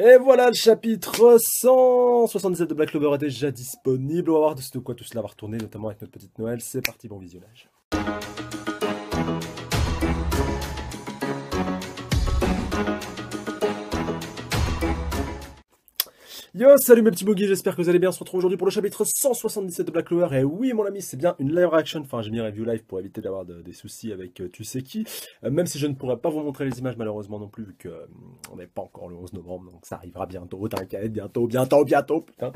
Et voilà, le chapitre 177 de Black Clover est déjà disponible. On va voir de quoi tout cela va retourner, notamment avec notre petite Noël. C'est parti, bon visionnage. Yo, salut mes petits boogies, j'espère que vous allez bien. On se retrouve aujourd'hui pour le chapitre 177 de Black Clover. Et oui, mon ami, c'est bien une live reaction. Enfin, j'ai mis review live pour éviter d'avoir des soucis avec euh, tu sais qui. Euh, même si je ne pourrais pas vous montrer les images malheureusement non plus, vu que euh, on n'est pas encore le 11 novembre, donc ça arrivera bientôt. T'inquiète, bientôt, bientôt, bientôt, putain.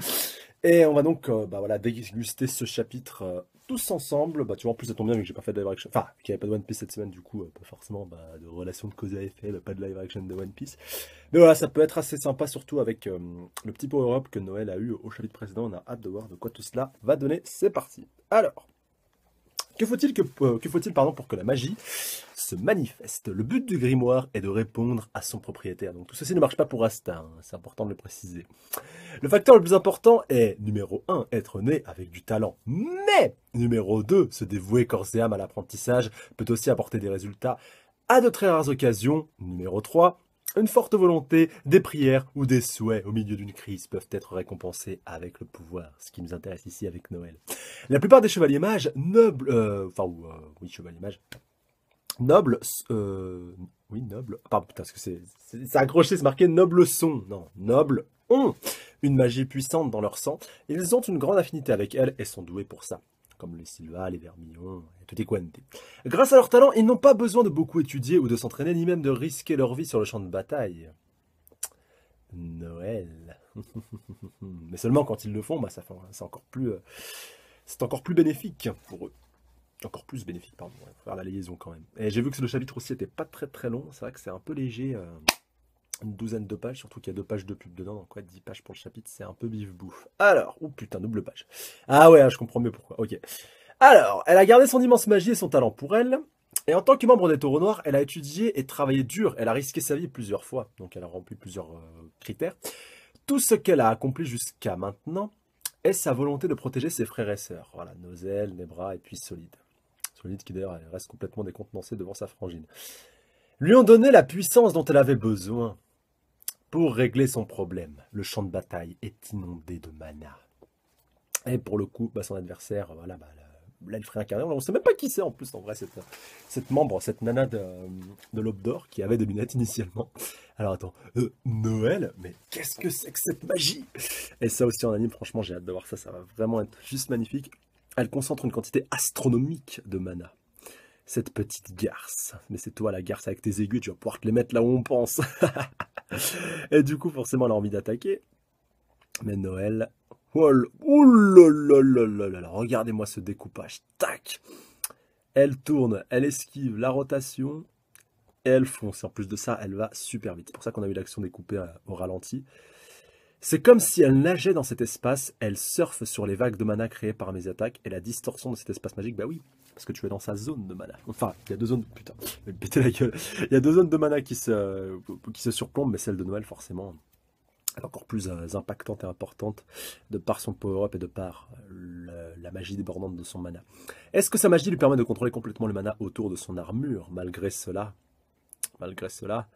Et on va donc, bah voilà, déguster ce chapitre tous ensemble, bah tu vois, en plus ça tombe bien vu que j'ai pas fait de live action, enfin, qu'il n'y avait pas de One Piece cette semaine, du coup, euh, pas forcément bah, de relation de cause à effet, pas de live action de One Piece. Mais voilà, ça peut être assez sympa, surtout avec euh, le petit pot europe que Noël a eu au chapitre précédent. On a hâte de voir de quoi tout cela va donner. C'est parti. Alors, que faut-il que, euh, que faut-il pardon pour que la magie se manifeste. Le but du grimoire est de répondre à son propriétaire. Donc tout ceci ne marche pas pour Asta, hein, c'est important de le préciser. Le facteur le plus important est, numéro 1, être né avec du talent. Mais, numéro 2, se dévouer corps et âme à l'apprentissage peut aussi apporter des résultats à de très rares occasions. Numéro 3, une forte volonté, des prières ou des souhaits au milieu d'une crise peuvent être récompensés avec le pouvoir, ce qui nous intéresse ici avec Noël. La plupart des chevaliers mages, nobles, euh, enfin, euh, oui, chevaliers mages, Nobles euh, oui, nobles. putain, parce que c'est, accroché, c'est marqué noble son, non, noble ont une magie puissante dans leur sang, ils ont une grande affinité avec elle et sont doués pour ça comme les Silva, les vermillons, et les Grâce à leur talent, ils n'ont pas besoin de beaucoup étudier ou de s'entraîner, ni même de risquer leur vie sur le champ de bataille. Noël. Mais seulement quand ils le font, bah, ça, c'est encore plus, euh, c'est encore plus bénéfique pour eux. Encore plus bénéfique, pardon. Il hein, faut faire la liaison quand même. Et j'ai vu que le chapitre aussi était pas très très long. C'est vrai que c'est un peu léger. Euh, une douzaine de pages, surtout qu'il y a deux pages de pub dedans. Donc, quoi, dix 10 pages pour le chapitre, c'est un peu bif-bouffe. Alors, ou putain, double page. Ah ouais, ah, je comprends mieux pourquoi. Ok. Alors, elle a gardé son immense magie et son talent pour elle. Et en tant que membre des Taureaux Noirs, elle a étudié et travaillé dur. Elle a risqué sa vie plusieurs fois, donc elle a rempli plusieurs euh, critères. Tout ce qu'elle a accompli jusqu'à maintenant est sa volonté de protéger ses frères et sœurs. Voilà, Nozel, bras, et puis Solide qui d'ailleurs reste complètement décontenancée devant sa frangine. Lui ont donné la puissance dont elle avait besoin pour régler son problème. Le champ de bataille est inondé de mana. Et pour le coup, bah, son adversaire, voilà, bah, là, On ne sait même pas qui c'est en plus, en vrai, cette, cette membre, cette nana de, de l'aube qui avait des lunettes initialement. Alors attends, euh, Noël Mais qu'est-ce que c'est que cette magie Et ça aussi en anime, franchement, j'ai hâte de voir ça. Ça va vraiment être juste magnifique. Elle concentre une quantité astronomique de mana. Cette petite garce. Mais c'est toi la garce avec tes aiguilles, tu vas pouvoir te les mettre là où on pense. Et du coup, forcément, elle a envie d'attaquer. Mais Noël. Oh Regardez-moi ce découpage. Tac Elle tourne, elle esquive la rotation. Et elle fonce. En plus de ça, elle va super vite. C'est pour ça qu'on a eu l'action découpée euh, au ralenti. C'est comme si elle nageait dans cet espace, elle surfe sur les vagues de mana créées par mes attaques et la distorsion de cet espace magique, bah oui, parce que tu es dans sa zone de mana. Enfin, il y a deux zones, putain, la gueule. Il y a deux zones de mana qui se, qui se surplombent, mais celle de Noël, forcément, elle est encore plus euh, impactante et importante de par son power-up et de par la magie débordante de son mana. Est-ce que sa magie lui permet de contrôler complètement le mana autour de son armure Malgré cela, malgré cela,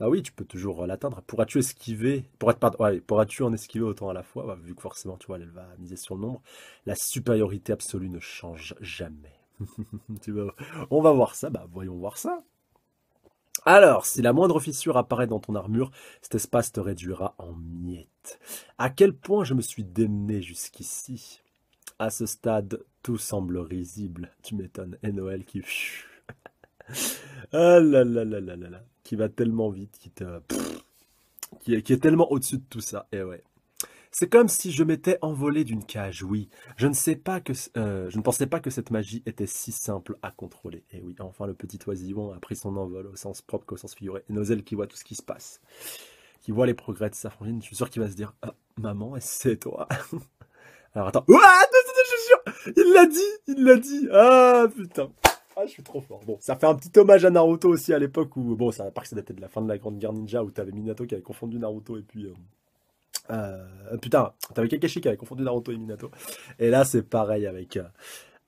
bah oui, tu peux toujours euh, l'atteindre. Pourras-tu esquiver pourras, tu en esquiver autant à la fois bah, Vu que forcément, tu vois, elle va miser sur le nombre. La supériorité absolue ne change jamais. On va voir ça. Bah voyons voir ça. Alors, si la moindre fissure apparaît dans ton armure, cet espace te réduira en miettes. À quel point je me suis démené jusqu'ici À ce stade, tout semble risible. Tu m'étonnes. Et Noël qui ah là là là là là Qui va tellement vite, qui qui, est, tellement au-dessus de tout ça. Et eh ouais. C'est comme si je m'étais envolé d'une cage, oui. Je ne sais pas que euh, je ne pensais pas que cette magie était si simple à contrôler. Et eh oui, enfin le petit oisillon a pris son envol au sens propre qu'au sens figuré. Et Nozel qui voit tout ce qui se passe, qui voit les progrès de sa frangine, je suis sûr qu'il va se dire ah, "Maman, c'est toi." Alors attends. Ouah, Il l'a dit, il l'a dit. Ah putain. Ah, je suis trop fort. Bon, ça fait un petit hommage à Naruto aussi à l'époque où, bon, ça, part que ça datait de la fin de la Grande Guerre Ninja où t'avais Minato qui avait confondu Naruto et puis. Euh... euh, euh putain, t'avais Kakashi qui avait confondu Naruto et Minato. Et là, c'est pareil avec, euh,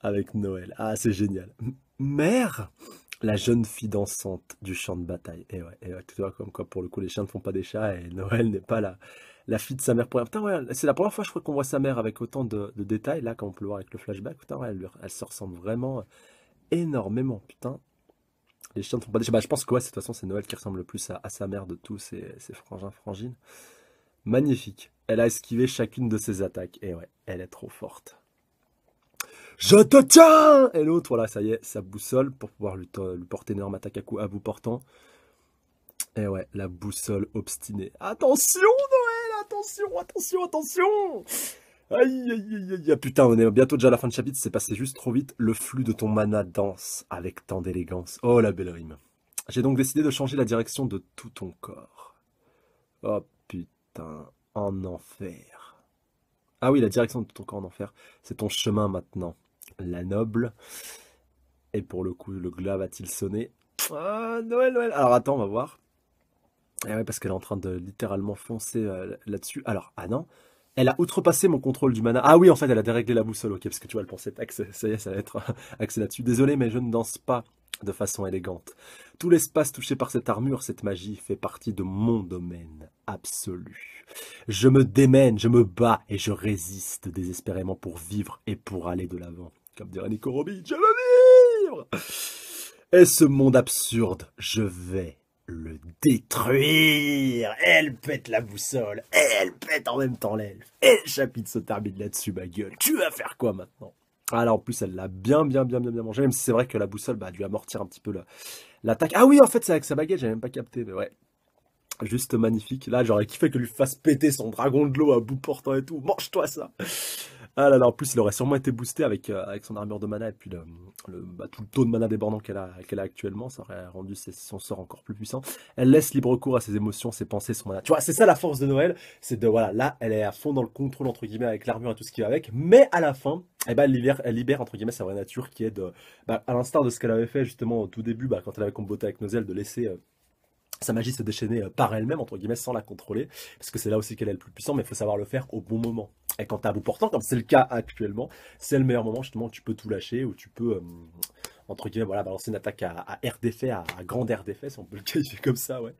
avec Noël. Ah, c'est génial. Mère la jeune fille dansante du champ de bataille. Et ouais, et tu vois, comme quoi, pour le coup, les chiens ne font pas des chats et Noël n'est pas la, la fille de sa mère. Putain, ouais, c'est la première fois, je crois, qu'on voit sa mère avec autant de, détails, là, quand on peut le voir avec le flashback. Putain, elle, elle se ressemble vraiment énormément, putain. Les chiens ne font pas des bah, je pense que ouais, de toute façon, c'est Noël qui ressemble le plus à, sa mère de tous, ces frangins, frangines. Magnifique. Elle a esquivé chacune de ses attaques. Et ouais, elle est trop forte. Je te tiens Et l'autre, voilà, ça y est, sa boussole pour pouvoir lui, porter une énorme attaque à, coup, à bout portant. Et ouais, la boussole obstinée. Attention, Noël Attention, attention, attention Aïe, aïe, aïe, aïe, ah, putain, on est bientôt déjà à la fin de chapitre, c'est passé juste trop vite. Le flux de ton mana danse avec tant d'élégance. Oh, la belle rime. J'ai donc décidé de changer la direction de tout ton corps. Oh, putain, en enfer. Ah oui, la direction de tout ton corps en enfer, c'est ton chemin maintenant. La noble. Et pour le coup, le glas va-t-il sonner Ah, Noël, Noël Alors attends, on va voir. Eh ouais, parce qu'elle est en train de littéralement foncer euh, là-dessus. Alors, ah non elle a outrepassé mon contrôle du mana. Ah oui, en fait, elle a déréglé la boussole, ok, parce que tu vois, le pensée ça y est, ça va être axé là-dessus. Désolé, mais je ne danse pas de façon élégante. Tout l'espace touché par cette armure, cette magie, fait partie de mon domaine absolu. Je me démène, je me bats et je résiste désespérément pour vivre et pour aller de l'avant. Comme dirait Nico Robin, je veux vivre Et ce monde absurde, je vais le détruire. Elle pète la boussole, elle pète en même temps l'elfe. Et le chapitre se termine là-dessus, ma gueule. Tu vas faire quoi maintenant ah là, en plus, elle l'a bien, bien, bien, bien, bien mangé, même si c'est vrai que la boussole bah, a dû amortir un petit peu l'attaque. Ah oui, en fait, c'est avec sa baguette, j'avais même pas capté, mais ouais. Juste magnifique. Là, j'aurais kiffé que lui fasse péter son dragon de l'eau à bout portant et tout. Mange-toi ça ah en plus, il aurait sûrement été boosté avec, euh, avec son armure de mana et puis bah, tout le taux de mana débordant qu'elle a, qu'elle a actuellement. Ça aurait rendu son sort encore plus puissant. Elle laisse libre cours à ses émotions, ses pensées, son mana. Tu vois, c'est ça la force de Noël. C'est de, voilà, là, elle est à fond dans le contrôle, entre guillemets, avec l'armure et tout ce qui va avec. Mais à la fin, eh ben, elle, libère, elle libère, entre guillemets, sa vraie nature qui est de, bah, à l'instar de ce qu'elle avait fait justement au tout début, bah, quand elle avait combattu avec Nozel, de laisser. Euh, sa magie se déchaîner euh, par elle-même, entre guillemets, sans la contrôler, parce que c'est là aussi qu'elle est le plus puissant, mais il faut savoir le faire au bon moment. Et quand t'as bout portant, comme c'est le cas actuellement, c'est le meilleur moment justement où tu peux tout lâcher, où tu peux, euh, entre guillemets, voilà, balancer une attaque à, à air d'effet, à, grand grande air d'effet, si on peut le qualifier comme ça, ouais.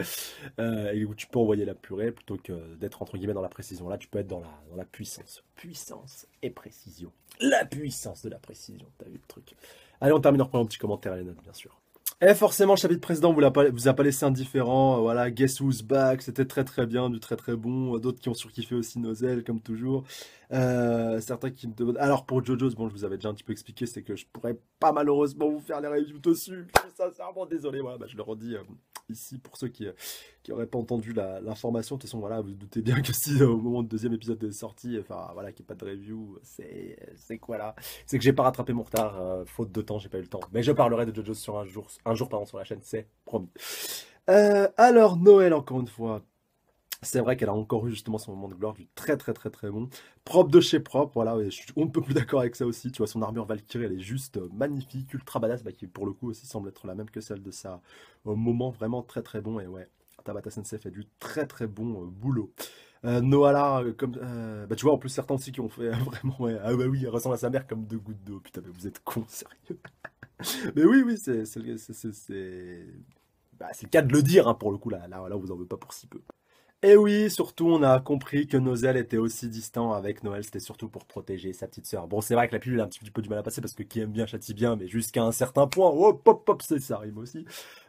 Euh, et où tu peux envoyer la purée plutôt que d'être, entre guillemets, dans la précision. Là, tu peux être dans la, puissance. Puissance et précision. La puissance de la précision, t'as vu le truc. Allez, on termine en prenant un petit commentaire, à note bien sûr. Et eh, forcément, le chapitre précédent vous, vous a pas laissé indifférent. Euh, voilà, Guess Who's Back, c'était très très bien, du très très bon. Euh, d'autres qui ont surkiffé aussi Nozel, comme toujours. Euh, certains qui me demandent. Alors pour JoJo's, bon, je vous avais déjà un petit peu expliqué, c'est que je pourrais pas malheureusement vous faire les reviews dessus. Sincèrement, désolé. Voilà, bah, je le redis ici pour ceux qui, qui n'auraient pas entendu l'information. De toute façon, voilà, vous, vous doutez bien que si euh, au moment du deuxième épisode est sortie enfin voilà, qu'il n'y ait pas de review, c'est quoi là C'est que j'ai pas rattrapé mon retard, euh, faute de temps, j'ai pas eu le temps. Mais je parlerai de JoJo sur un jour, un jour pardon, sur la chaîne, c'est promis. Euh, alors Noël, encore une fois, c'est vrai qu'elle a encore eu justement son moment de gloire du très très très très bon. Propre de chez propre, voilà, je suis on ne peut plus d'accord avec ça aussi. Tu vois, son armure Valkyrie, elle est juste magnifique, ultra badass, bah, qui pour le coup aussi semble être la même que celle de sa au moment vraiment très très bon. Et ouais, Tabata Sensei fait du très très bon euh, boulot. Euh, là euh, comme, euh, bah, tu vois, en plus, certains aussi qui ont fait vraiment, ah bah oui, elle ressemble à sa mère comme deux gouttes d'eau. Putain, mais vous êtes cons, sérieux. mais oui, oui, c'est bah, le cas de le dire, hein, pour le coup, là, là, là, vous en veut pas pour si peu. Et oui, surtout, on a compris que Nozel était aussi distant avec Noël, c'était surtout pour protéger sa petite sœur. Bon, c'est vrai que la pilule a un petit peu du mal à passer parce que qui aime bien châtie bien, mais jusqu'à un certain point, hop, hop, pop c'est ça rime aussi.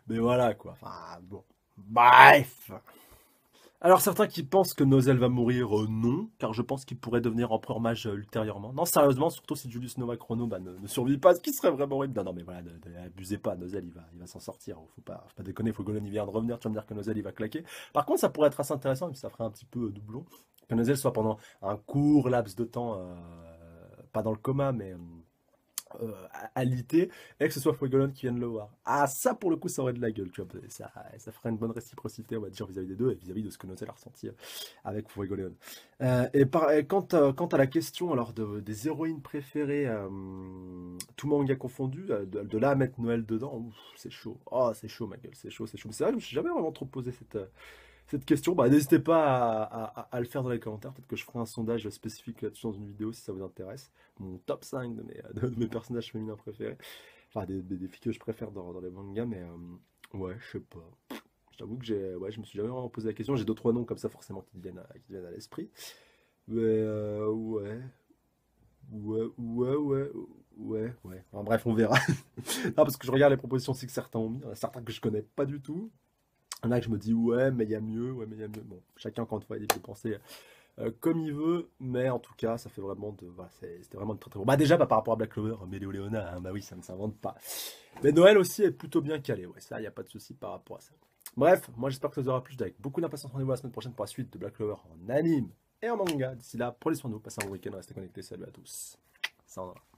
Mais voilà, quoi. Enfin, bon. Bref. Alors certains qui pensent que Nozel va mourir, euh, non, car je pense qu'il pourrait devenir empereur mage ultérieurement. Non, sérieusement, surtout si Julius Nova Chrono bah, ne, survit pas, ce qui serait vraiment horrible. Non, mais voilà, n'abusez pas, Nozel, il va, il va s'en sortir. Faut pas, faut pas déconner, faut que il vient revenir, tu vas me dire que Nozel, il va claquer. Par contre, ça pourrait être assez intéressant, même ça ferait un petit peu euh, doublon, que Nozel soit pendant un court laps de temps, euh, pas dans le coma, mais... Euh, à alité et que ce soit Frigolone qui vienne le voir. Ah, ça pour le coup, ça aurait de la gueule, tu vois. Ça, ça ferait une bonne réciprocité, on va dire, vis-à-vis des deux et vis-à-vis de ce que nous a ressenti euh, avec Frigolone. Euh, et, par, quant, à la question alors des héroïnes préférées, tout manga confondu, de, là à mettre Noël dedans, c'est chaud. Oh, c'est chaud, ma gueule, c'est chaud, c'est chaud. C'est vrai que je me suis jamais vraiment trop posé cette question, bah, n'hésitez pas à, le faire dans les commentaires. Peut-être que je ferai un sondage spécifique là-dessus dans une vidéo si ça vous intéresse. Mon top 5 de mes, mes personnages féminins préférés. Enfin, des, filles que je préfère dans, les mangas, mais euh, ouais, je sais pas. J'avoue que ouais, je me suis jamais vraiment posé la question. J'ai deux, trois noms comme ça forcément qui viennent à, qui viennent à l'esprit. Mais euh, ouais. Ouais, ouais, ouais, ouais, ouais. bref, on verra. non, parce que je regarde les propositions aussi que certains ont mis. certains que je connais pas du tout. Il y que je me dis ouais mais il y a mieux, ouais mais il y a mieux. Bon, chacun quand fois est il peut penser euh, comme il veut, mais en tout cas ça fait vraiment de. C'était vraiment de très très bon. Bah déjà par rapport à Black Clover, mais hein, bah oui, ça ne s'invente pas. Mais Noël aussi est plutôt bien calé, ouais, ça, il n'y a pas de souci par rapport à ça. Bref, moi j'espère que ça vous aura plu. Avec beaucoup d'impatience, rendez-vous la semaine prochaine pour la suite de Black Clover en anime et en manga. D'ici là, prenez soin de vous, passez un bon week-end, restez connectés, salut à tous. Ça